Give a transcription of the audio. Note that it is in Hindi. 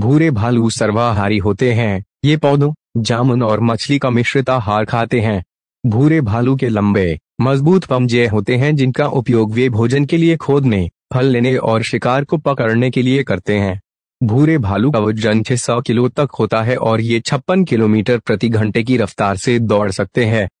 भूरे भालू सर्वाहारी होते हैं ये पौधों जामुन और मछली का मिश्रित आहार खाते हैं भूरे भालू के लंबे मजबूत पंजे होते हैं जिनका उपयोग वे भोजन के लिए खोदने फल लेने और शिकार को पकड़ने के लिए करते हैं भूरे भालू का वजन छह सौ किलो तक होता है और ये छप्पन किलोमीटर प्रति घंटे की रफ्तार से दौड़ सकते हैं